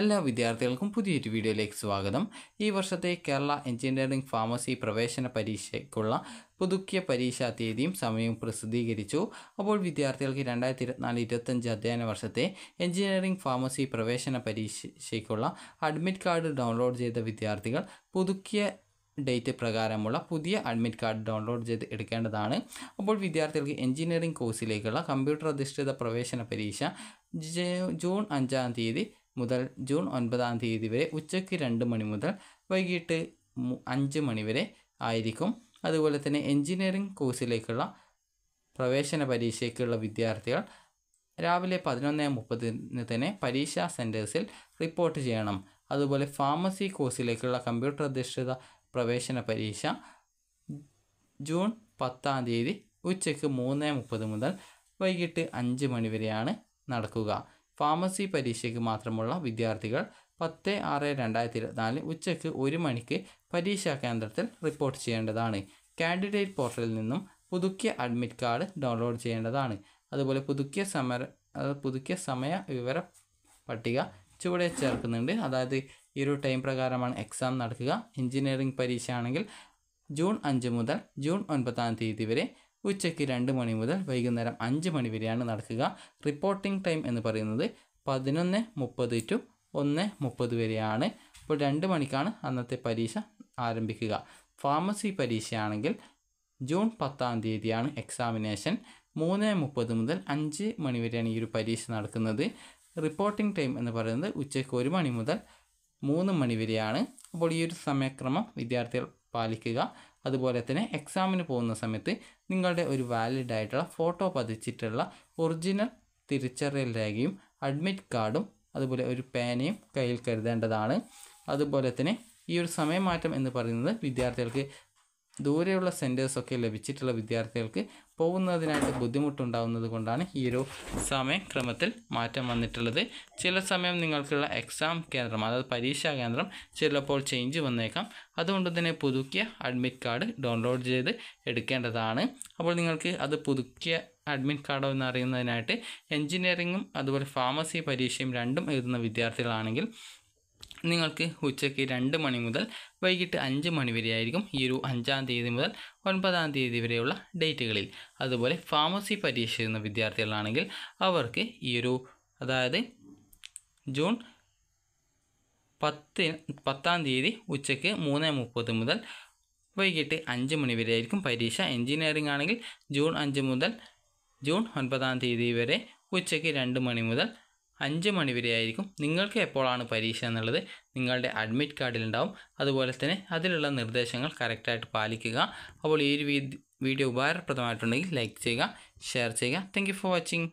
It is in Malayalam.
എല്ലാ വിദ്യാർത്ഥികൾക്കും പുതിയൊരു വീഡിയോയിലേക്ക് സ്വാഗതം ഈ വർഷത്തെ കേരള എഞ്ചിനീയറിംഗ് ഫാർമസി പ്രവേശന പരീക്ഷയ്ക്കുള്ള പുതുക്കിയ പരീക്ഷാ തീയതിയും സമയവും പ്രസിദ്ധീകരിച്ചു അപ്പോൾ വിദ്യാർത്ഥികൾക്ക് രണ്ടായിരത്തി ഇരുപത്തിനാല് ഇരുപത്തഞ്ച് അധ്യയന വർഷത്തെ എഞ്ചിനീയറിംഗ് ഫാർമസി പ്രവേശന പരീക്ഷയ്ക്കുള്ള അഡ്മിറ്റ് കാർഡ് ഡൗൺലോഡ് ചെയ്ത വിദ്യാർത്ഥികൾ പുതുക്കിയ ഡേറ്റ് പ്രകാരമുള്ള പുതിയ അഡ്മിറ്റ് കാർഡ് ഡൗൺലോഡ് ചെയ്ത് എടുക്കേണ്ടതാണ് അപ്പോൾ വിദ്യാർത്ഥികൾക്ക് എഞ്ചിനീയറിംഗ് കോഴ്സിലേക്കുള്ള കമ്പ്യൂട്ടർ അധിഷ്ഠിത പ്രവേശന പരീക്ഷ ജൂൺ അഞ്ചാം തീയതി മുതൽ ജൂൺ ഒൻപതാം തീയതി വരെ ഉച്ചയ്ക്ക് രണ്ട് മണി മുതൽ വൈകിട്ട് അഞ്ച് മണി വരെ ആയിരിക്കും അതുപോലെ തന്നെ എഞ്ചിനീയറിംഗ് കോഴ്സിലേക്കുള്ള പ്രവേശന പരീക്ഷയ്ക്കുള്ള വിദ്യാർത്ഥികൾ രാവിലെ പതിനൊന്ന് മുപ്പതിന് തന്നെ പരീക്ഷാ സെൻറ്റേഴ്സിൽ റിപ്പോർട്ട് ചെയ്യണം അതുപോലെ ഫാർമസി കോഴ്സിലേക്കുള്ള കമ്പ്യൂട്ടർ അധിഷ്ഠിത പ്രവേശന പരീക്ഷ ജൂൺ പത്താം തീയതി ഉച്ചയ്ക്ക് മൂന്ന് മുപ്പത് മുതൽ വൈകിട്ട് അഞ്ച് മണിവരെയാണ് നടക്കുക ഫാർമസി പരീക്ഷയ്ക്ക് മാത്രമുള്ള വിദ്യാർത്ഥികൾ പത്ത് ആറ് രണ്ടായിരത്തി ഇരുപത്തിനാലിന് ഉച്ചയ്ക്ക് ഒരു മണിക്ക് പരീക്ഷാ കേന്ദ്രത്തിൽ റിപ്പോർട്ട് ചെയ്യേണ്ടതാണ് കാൻഡിഡേറ്റ് പോർട്ടലിൽ നിന്നും പുതുക്കിയ അഡ്മിറ്റ് കാർഡ് ഡൗൺലോഡ് ചെയ്യേണ്ടതാണ് അതുപോലെ പുതുക്കിയ സമര പുതുക്കിയ സമയ വിവര പട്ടിക ചുവടെ ചേർക്കുന്നുണ്ട് അതായത് ഈ ഒരു ടൈം പ്രകാരമാണ് എക്സാം നടക്കുക എഞ്ചിനീയറിംഗ് പരീക്ഷ ആണെങ്കിൽ ജൂൺ അഞ്ച് മുതൽ ജൂൺ ഒൻപതാം തീയതി വരെ ഉച്ചയ്ക്ക് രണ്ട് മണി മുതൽ വൈകുന്നേരം അഞ്ച് മണി വരെയാണ് നടക്കുക റിപ്പോർട്ടിംഗ് ടൈം എന്ന് പറയുന്നത് പതിനൊന്ന് മുപ്പത് ടു ഒന്ന് മുപ്പത് വരെയാണ് അപ്പോൾ രണ്ട് മണിക്കാണ് അന്നത്തെ പരീക്ഷ ആരംഭിക്കുക ഫാർമസി പരീക്ഷയാണെങ്കിൽ ജൂൺ പത്താം തീയതിയാണ് എക്സാമിനേഷൻ മൂന്ന് മുപ്പത് മുതൽ അഞ്ച് മണി വരെയാണ് ഈ ഒരു പരീക്ഷ നടക്കുന്നത് റിപ്പോർട്ടിംഗ് ടൈം എന്ന് പറയുന്നത് ഉച്ചയ്ക്ക് ഒരു മണി മുതൽ മൂന്ന് മണി വരെയാണ് അപ്പോൾ ഈ ഒരു സമയക്രമം വിദ്യാർത്ഥികൾ പാലിക്കുക അതുപോലെ തന്നെ എക്സാമിന് പോകുന്ന സമയത്ത് നിങ്ങളുടെ ഒരു വാലിഡ് ആയിട്ടുള്ള ഫോട്ടോ പതിച്ചിട്ടുള്ള ഒറിജിനൽ തിരിച്ചറിയൽ രേഖയും അഡ്മിറ്റ് കാർഡും അതുപോലെ ഒരു പേനയും കയ്യിൽ കരുതേണ്ടതാണ് അതുപോലെ തന്നെ ഈ ഒരു സമയമാറ്റം എന്ന് പറയുന്നത് വിദ്യാർത്ഥികൾക്ക് ദൂരെയുള്ള സെൻറ്റേഴ്സൊക്കെ ലഭിച്ചിട്ടുള്ള വിദ്യാർത്ഥികൾക്ക് പോകുന്നതിനായിട്ട് ബുദ്ധിമുട്ടുണ്ടാകുന്നത് കൊണ്ടാണ് ഈ ഒരു സമയക്രമത്തിൽ മാറ്റം വന്നിട്ടുള്ളത് ചില സമയം നിങ്ങൾക്കുള്ള എക്സാം കേന്ദ്രം അതായത് പരീക്ഷാ കേന്ദ്രം ചിലപ്പോൾ ചേഞ്ച് വന്നേക്കാം അതുകൊണ്ട് തന്നെ പുതുക്കിയ അഡ്മിറ്റ് കാർഡ് ഡൗൺലോഡ് ചെയ്ത് എടുക്കേണ്ടതാണ് അപ്പോൾ നിങ്ങൾക്ക് അത് പുതുക്കിയ അഡ്മിറ്റ് കാർഡോ എന്നറിയുന്നതിനായിട്ട് എഞ്ചിനീയറിങ്ങും അതുപോലെ ഫാർമസി പരീക്ഷയും രണ്ടും എഴുതുന്ന വിദ്യാർത്ഥികളാണെങ്കിൽ നിങ്ങൾക്ക് ഉച്ചയ്ക്ക് രണ്ട് മണി മുതൽ വൈകിട്ട് അഞ്ച് മണി വരെയായിരിക്കും ഈ ഒരു അഞ്ചാം തീയതി മുതൽ ഒൻപതാം തീയതി വരെയുള്ള ഡേറ്റുകളിൽ അതുപോലെ ഫാർമസി പരീക്ഷ എഴുതുന്ന വിദ്യാർത്ഥികളാണെങ്കിൽ അവർക്ക് ഈ ഒരു അതായത് ജൂൺ പത്തി പത്താം തീയതി ഉച്ചയ്ക്ക് മൂന്ന് മുപ്പത് മുതൽ വൈകിട്ട് അഞ്ച് മണി വരെ ആയിരിക്കും പരീക്ഷ എഞ്ചിനീയറിംഗ് ആണെങ്കിൽ ജൂൺ അഞ്ച് മുതൽ ജൂൺ ഒൻപതാം തീയതി വരെ ഉച്ചയ്ക്ക് രണ്ട് മണി മുതൽ അഞ്ച് മണിവരെയായിരിക്കും നിങ്ങൾക്ക് എപ്പോഴാണ് പരീക്ഷ എന്നുള്ളത് നിങ്ങളുടെ അഡ്മിറ്റ് കാർഡിലുണ്ടാവും അതുപോലെ തന്നെ അതിലുള്ള നിർദ്ദേശങ്ങൾ കറക്റ്റായിട്ട് പാലിക്കുക അപ്പോൾ ഈ ഒരു വീഡിയോ ഉപകാരപ്രദമായിട്ടുണ്ടെങ്കിൽ ലൈക്ക് ചെയ്യുക ഷെയർ ചെയ്യുക താങ്ക് ഫോർ വാച്ചിങ്